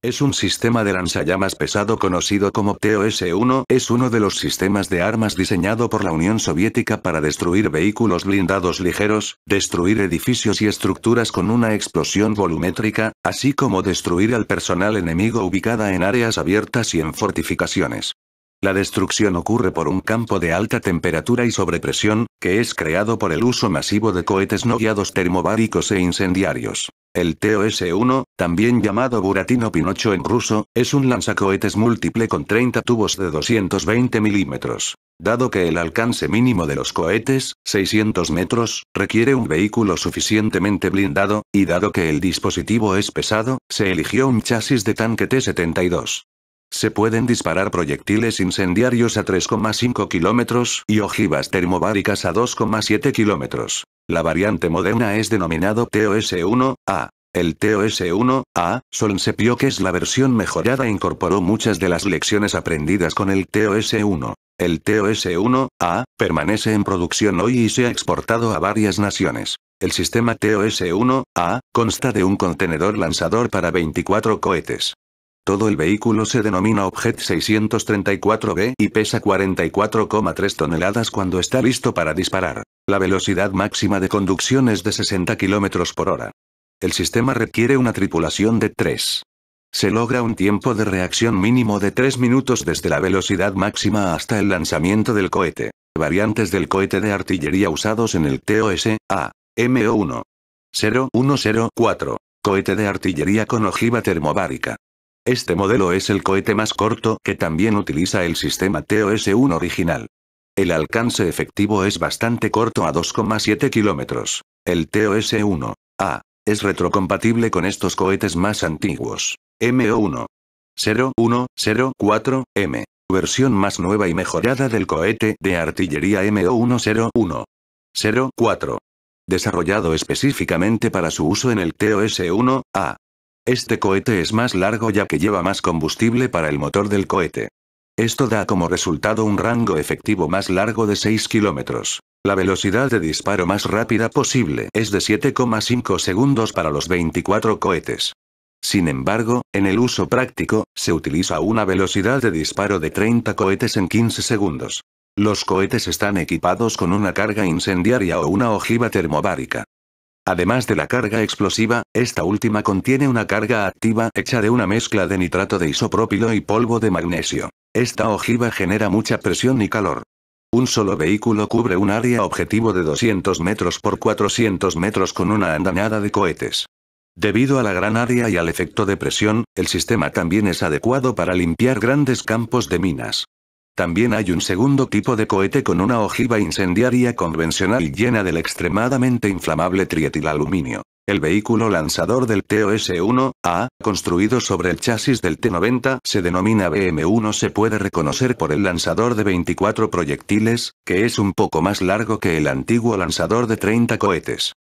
Es un sistema de lanzallamas pesado conocido como TOS-1, es uno de los sistemas de armas diseñado por la Unión Soviética para destruir vehículos blindados ligeros, destruir edificios y estructuras con una explosión volumétrica, así como destruir al personal enemigo ubicada en áreas abiertas y en fortificaciones. La destrucción ocurre por un campo de alta temperatura y sobrepresión, que es creado por el uso masivo de cohetes no guiados termobáricos e incendiarios. El TOS-1, también llamado Buratino Pinocho en ruso, es un lanzacohetes múltiple con 30 tubos de 220 milímetros. Dado que el alcance mínimo de los cohetes, 600 metros, requiere un vehículo suficientemente blindado, y dado que el dispositivo es pesado, se eligió un chasis de tanque T-72. Se pueden disparar proyectiles incendiarios a 3,5 kilómetros y ojivas termobáricas a 2,7 kilómetros. La variante moderna es denominado TOS-1A. El TOS-1A, Solnsepio que es la versión mejorada incorporó muchas de las lecciones aprendidas con el TOS-1. El TOS-1A permanece en producción hoy y se ha exportado a varias naciones. El sistema TOS-1A consta de un contenedor lanzador para 24 cohetes. Todo el vehículo se denomina Objet 634B y pesa 44,3 toneladas cuando está listo para disparar. La velocidad máxima de conducción es de 60 km por hora. El sistema requiere una tripulación de 3. Se logra un tiempo de reacción mínimo de 3 minutos desde la velocidad máxima hasta el lanzamiento del cohete. Variantes del cohete de artillería usados en el TOS, A, MO1. 0104. Cohete de artillería con ojiva termobárica. Este modelo es el cohete más corto que también utiliza el sistema TOS-1 original. El alcance efectivo es bastante corto a 2,7 kilómetros. El TOS-1A es retrocompatible con estos cohetes más antiguos. MO-1. 0104M. Versión más nueva y mejorada del cohete de artillería mo 10104 Desarrollado específicamente para su uso en el TOS-1A. Este cohete es más largo ya que lleva más combustible para el motor del cohete. Esto da como resultado un rango efectivo más largo de 6 kilómetros. La velocidad de disparo más rápida posible es de 7,5 segundos para los 24 cohetes. Sin embargo, en el uso práctico, se utiliza una velocidad de disparo de 30 cohetes en 15 segundos. Los cohetes están equipados con una carga incendiaria o una ojiva termobárica. Además de la carga explosiva, esta última contiene una carga activa hecha de una mezcla de nitrato de isopropilo y polvo de magnesio. Esta ojiva genera mucha presión y calor. Un solo vehículo cubre un área objetivo de 200 metros por 400 metros con una andanada de cohetes. Debido a la gran área y al efecto de presión, el sistema también es adecuado para limpiar grandes campos de minas. También hay un segundo tipo de cohete con una ojiva incendiaria convencional llena del extremadamente inflamable trietilaluminio. El vehículo lanzador del TOS-1A, construido sobre el chasis del T-90, se denomina BM-1 se puede reconocer por el lanzador de 24 proyectiles, que es un poco más largo que el antiguo lanzador de 30 cohetes.